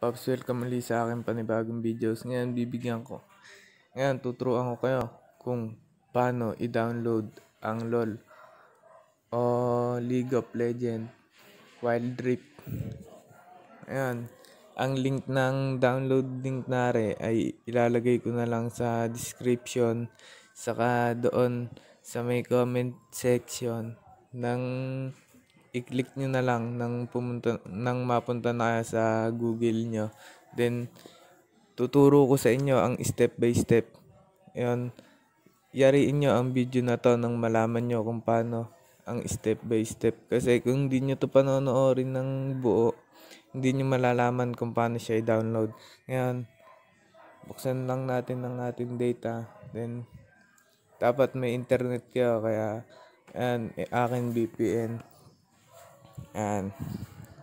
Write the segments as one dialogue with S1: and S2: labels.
S1: Pops, welcome ulit sa akin panibagong videos. Ngayon, bibigyan ko. Ngayon, tuturuan ko kayo kung paano i-download ang LOL o League of Legends Wild Rift. Ayan. Ang link ng download link nare ay ilalagay ko na lang sa description saka doon sa may comment section ng i-click nyo na lang nang, pumunta, nang mapunta na sa Google nyo. Then, tuturo ko sa inyo ang step by step. Ayan, yariin nyo ang video na to nang malaman nyo kung paano ang step by step. Kasi kung hindi nyo to panonoorin ng buo, hindi nyo malalaman kung paano siya i-download. Ngayon, buksan lang natin ang ating data. Then, dapat may internet kayo. Kaya, ayan, akin VPN. Yan.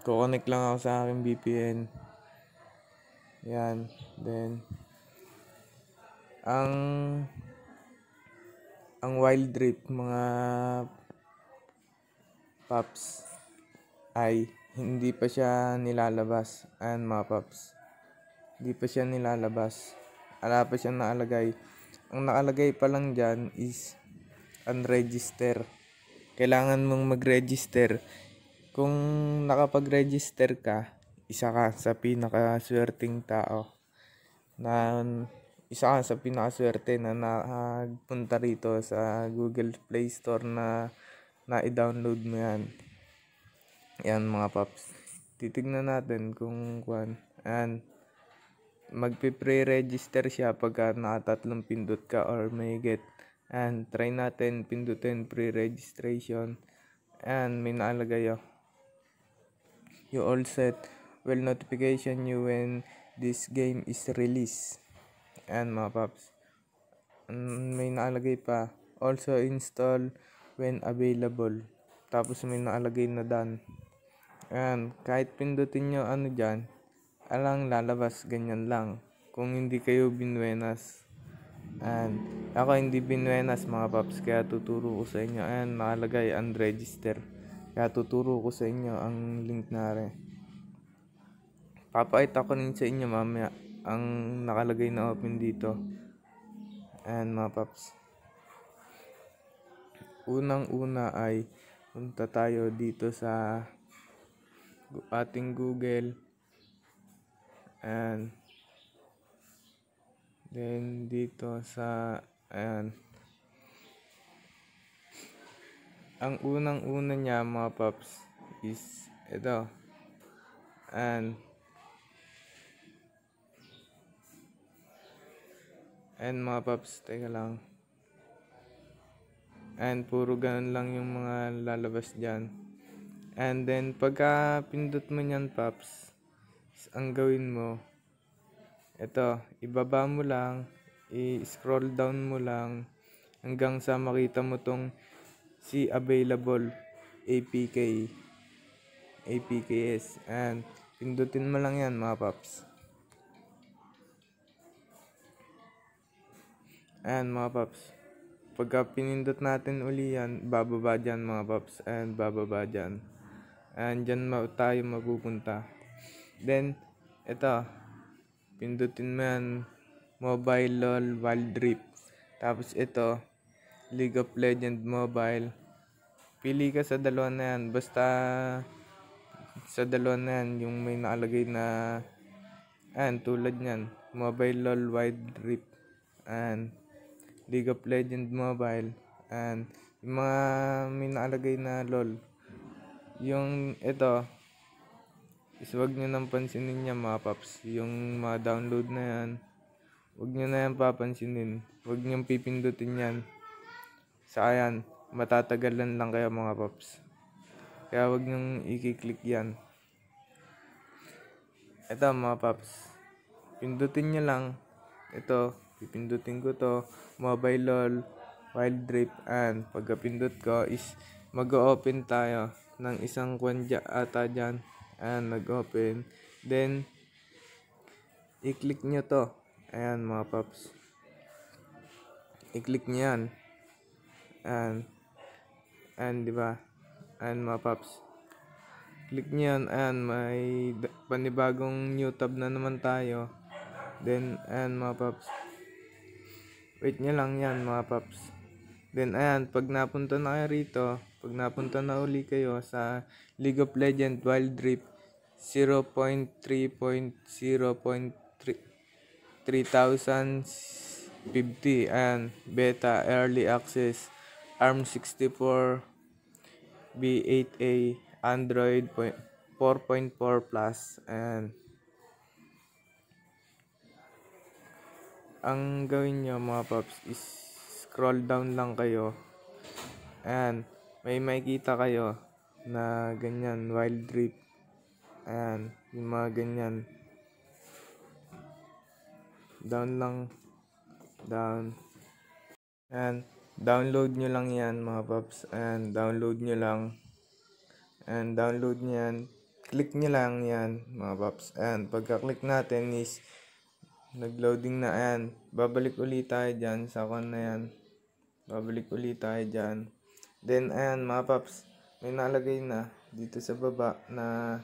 S1: Kukonek lang ako sa aking VPN. Yan. Then, ang ang wild trip mga paps ay hindi pa siya nilalabas. Ayan mga paps. Hindi pa siya nilalabas. Ala pa siya nakalagay. Ang nakalagay pa lang dyan is unregister. Kailangan mong mag-register kung nakapag-register ka, isa ka sa pinakaswerteng tao na isa ka sa pinakaswerte na nagpunta rito sa Google Play Store na na-download mo yan. Yan mga paps. Titignan natin kung kwan. Ayan. Magpe-pre-register siya pagka nakatatlong pindot ka or may get. And try natin pindutin pre-registration. And may naalagay yun you all set well notification you when this game is released and mga paps mm, may naalagay pa also install when available tapos may naalagay na done and kahit pindutin nyo ano dyan alang lalabas ganyan lang kung hindi kayo binwenas and ako hindi binwenas mga paps kaya tuturo ko sa inyo and nakalagay unregister kaya tuturo ko sa inyo ang link na rin. Papakita ko rin sa inyo mamaya ang nakalagay na open dito. Ayan mga paps. Unang-una ay punta tayo dito sa ating Google. And then dito sa ayan ang unang-una niya mga paps is ito. And And mga paps, teka lang. And puro ganun lang yung mga lalabas dyan. And then, pagka pindot mo niyan, paps, ang gawin mo, ito, ibaba mo lang, i-scroll down mo lang, hanggang sa makita mo tong si available APK APKS and pindutin mo lang yan mga paps and mga paps pagka pinindot natin uli yan bababa dyan mga paps and bababa dyan and dyan tayo mapupunta then ito pindutin mo yan mobile lol wild drip tapos ito League of Legends Mobile. Pili ka sa dalawa na yan. Basta sa dalawa na yan, yung may nakalagay na Ayan, tulad nyan. Mobile LOL Wide Rip. and League of Legends Mobile. and Yung mga may nakalagay na LOL. Yung ito, is wag nyo nang pansinin yan mga paps. Yung mga download na yan, wag nyo na yan papansinin. Wag nyo pipindutin yan. Sa ayan, matatagalan lang kayo mga paps. Kaya wag niyong i-click yan. Ito mga paps. Pindutin niyo lang. Ito, pipindutin ko to. Mobile LOL, Wild Drape, and pagkapindot ko is mag-open tayo ng isang kwanja ata dyan. Ayan, nag-open. Then, i-click nyo to. Ayan mga paps. I-click nyo yan and and di ba and mga paps click nyo yan and may panibagong new tab na naman tayo then and mga paps wait nyo lang yan mga paps then ayan pag napunta na kayo rito pag napunta na uli kayo sa League of Legends Wild Rift 0.3.0.3050 and beta early access ARM64, B8A, Android 4.4 Plus, and ang gawin nyo mga paps is scroll down lang kayo and may makikita kayo na ganyan wild drip and yung mga ganyan down lang down and download nyo lang yan mga paps and download nyo lang and download nyo yan click nyo lang yan mga paps and pagka click natin is nagloading na yan babalik ulit tayo dyan sa kon na yan babalik ulit tayo dyan then ayan mga paps may nalagay na dito sa baba na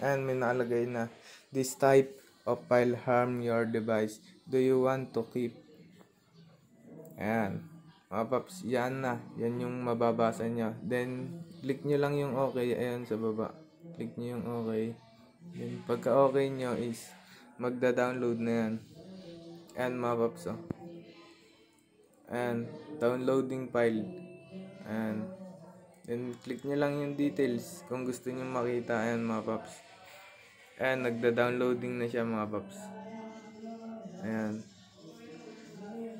S1: ayan may nalagay na this type of file harm your device do you want to keep ayan mga paps, yan na. Yan yung mababasa nyo. Then, click nyo lang yung okay. Ayan sa baba. Click nyo yung okay. Then, pagka okay nyo is magda-download na yan. Ayan mga paps, oh. Ayan, downloading file. Ayan. Then, click nyo lang yung details kung gusto nyo makita. Ayan mga paps. Ayan, nagda-downloading na siya mga paps. Ayan.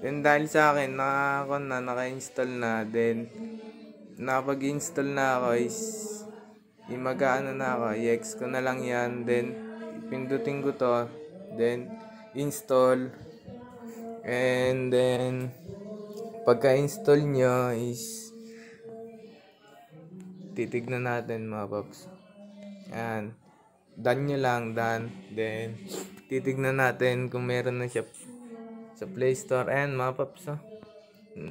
S1: Then dahil sa akin, naka na, naka-install na. Then, napag-install na ako is, imagaano na ako, i-ex ko na lang yan. Then, pindutin ko to. Then, install. And then, pagka-install nyo is, titignan natin mga pops. Yan. Done nyo lang, done. Then, titignan natin kung meron na siya sa Play Store. and mga paps. Oh.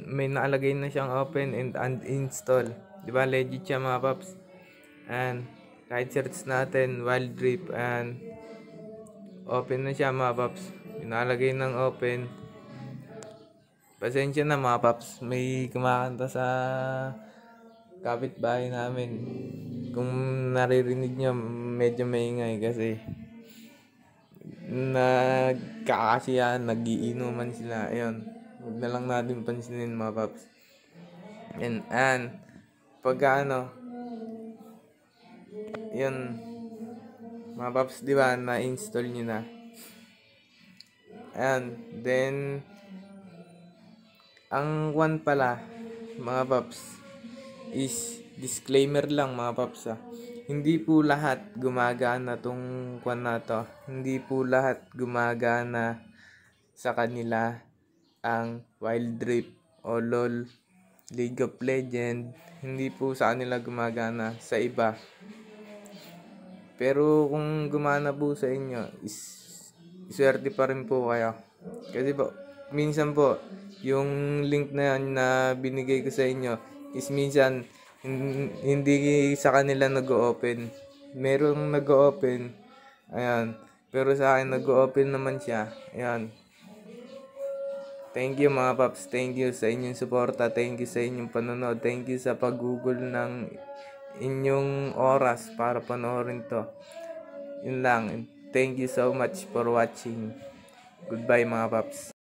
S1: May naalagay na siyang open and uninstall. Di ba legit siya mga and Ayan. Kahit search natin, Wild Rift. Ayan. Open na siya mga paps. May naalagay ng open. Pasensya na mga May kumakanta sa kapitbahay namin. Kung naririnig nyo, medyo maingay kasi nagkakasiyahan, nagiinuman sila. Ayun, huwag na lang natin pansinin mga paps. And, and, pagka ano, yun, mga paps, di ba, na-install nyo na. And, then, ang one pala, mga paps, is disclaimer lang mga paps ah hindi po lahat gumagana tong kwan na to. Hindi po lahat gumagana sa kanila ang Wild Rift o LOL League of Legend. Hindi po sa kanila gumagana sa iba. Pero kung gumana po sa inyo, is, swerte pa rin po kayo. Kasi po, minsan po, yung link na na binigay ko sa inyo, is minsan hindi sa kanila nag-open. Merong nag-open. Ayan. Pero sa akin nag-open naman siya. Ayan. Thank you mga paps. Thank you sa inyong suporta. Thank you sa inyong panonood. Thank you sa pag-google ng inyong oras para panoorin to. Yun lang. Thank you so much for watching. Goodbye mga paps.